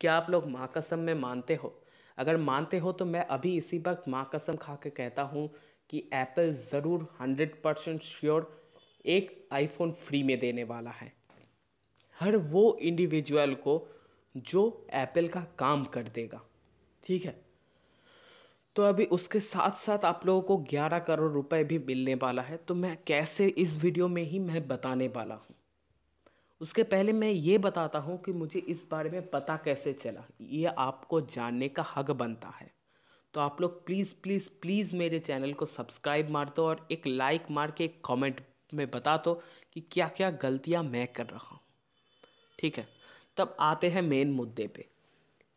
क्या आप लोग माँ कसम में मानते हो अगर मानते हो तो मैं अभी इसी वक्त माँ कसम खा के कहता हूँ कि एप्पल ज़रूर हंड्रेड परसेंट श्योर एक आईफोन फ्री में देने वाला है हर वो इंडिविजुअल को जो एप्पल का काम कर देगा ठीक है तो अभी उसके साथ साथ आप लोगों को 11 करोड़ रुपए भी मिलने वाला है तो मैं कैसे इस वीडियो में ही मैं बताने वाला हूँ उसके पहले मैं ये बताता हूँ कि मुझे इस बारे में पता कैसे चला ये आपको जानने का हक बनता है तो आप लोग प्लीज़ प्लीज़ प्लीज़ मेरे चैनल को सब्सक्राइब मार दो और एक लाइक मार के एक कॉमेंट में बता दो कि क्या क्या गलतियाँ मैं कर रहा हूँ ठीक है तब आते हैं मेन मुद्दे पे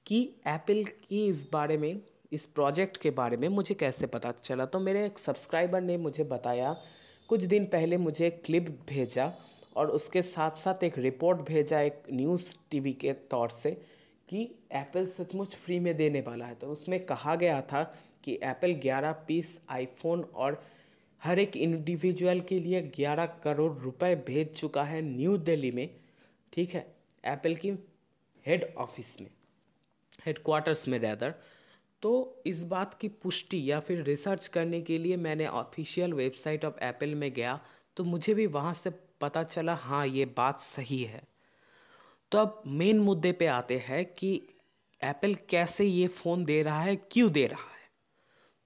कि एप्पल की इस बारे में इस प्रोजेक्ट के बारे में मुझे कैसे पता चला तो मेरे एक सब्सक्राइबर ने मुझे बताया कुछ दिन पहले मुझे क्लिप भेजा और उसके साथ साथ एक रिपोर्ट भेजा एक न्यूज़ टीवी के तौर से कि एप्पल सचमुच फ्री में देने वाला है तो उसमें कहा गया था कि एप्पल 11 पीस आईफोन और हर एक इंडिविजुअल के लिए 11 करोड़ रुपए भेज चुका है न्यू दिल्ली में ठीक है एप्पल की हेड ऑफिस में हेड क्वार्टर्स में रहदर तो इस बात की पुष्टि या फिर रिसर्च करने के लिए मैंने ऑफिशियल वेबसाइट ऑफ एप्पल में गया तो मुझे भी वहाँ से पता चला हाँ ये बात सही है तो अब मेन मुद्दे पे आते हैं कि एप्पल कैसे ये फ़ोन दे रहा है क्यों दे रहा है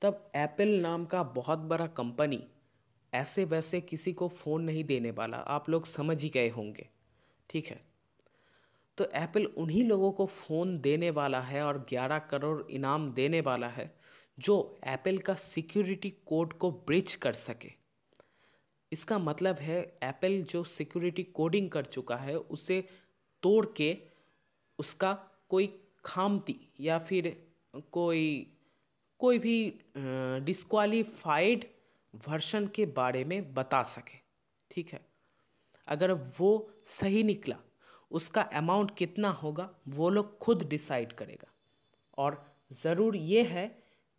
तब एप्पल नाम का बहुत बड़ा कंपनी ऐसे वैसे किसी को फ़ोन नहीं देने वाला आप लोग समझ ही गए होंगे ठीक है तो एप्पल उन्हीं लोगों को फ़ोन देने वाला है और 11 करोड़ इनाम देने वाला है जो एप्पल का सिक्योरिटी कोड को ब्रिज कर सके इसका मतलब है एप्पल जो सिक्योरिटी कोडिंग कर चुका है उसे तोड़ के उसका कोई खामती या फिर कोई कोई भी डिस्क्वालीफाइड वर्शन के बारे में बता सके ठीक है अगर वो सही निकला उसका अमाउंट कितना होगा वो लोग खुद डिसाइड करेगा और ज़रूर ये है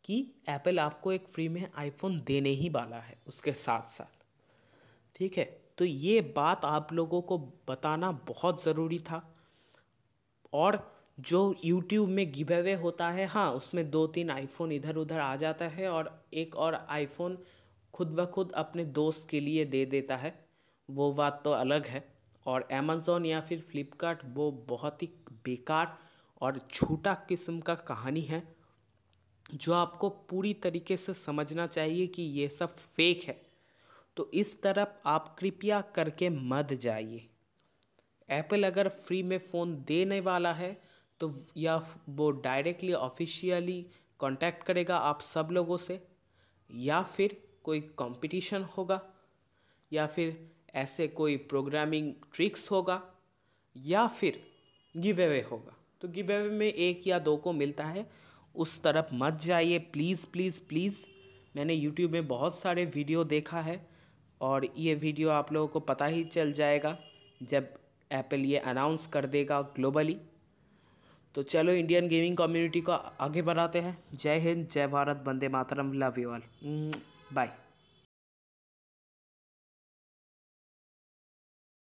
कि एप्पल आपको एक फ्री में आईफोन देने ही वाला है उसके साथ साथ ठीक है तो ये बात आप लोगों को बताना बहुत ज़रूरी था और जो YouTube में गिव अवे होता है हाँ उसमें दो तीन आईफोन इधर उधर आ जाता है और एक और आईफोन खुद ब खुद अपने दोस्त के लिए दे देता है वो बात तो अलग है और अमेज़ोन या फिर फ्लिपकार्ट वो बहुत ही बेकार और छोटा किस्म का कहानी है जो आपको पूरी तरीके से समझना चाहिए कि ये सब फेक है तो इस तरफ आप कृपया करके मत जाइए एप्पल अगर फ्री में फ़ोन देने वाला है तो या वो डायरेक्टली ऑफिशियली कांटेक्ट करेगा आप सब लोगों से या फिर कोई कंपटीशन होगा या फिर ऐसे कोई प्रोग्रामिंग ट्रिक्स होगा या फिर गिव अवे होगा तो गिव अवे में एक या दो को मिलता है उस तरफ मत जाइए प्लीज़ प्लीज़ प्लीज़ मैंने यूट्यूब में बहुत सारे वीडियो देखा है और ये वीडियो आप लोगों को पता ही चल जाएगा जब एप्पल ये अनाउंस कर देगा ग्लोबली तो चलो इंडियन गेमिंग कम्युनिटी को आगे बढ़ाते हैं जय हिंद जय भारत बंदे मातरम लव यू ऑल बाय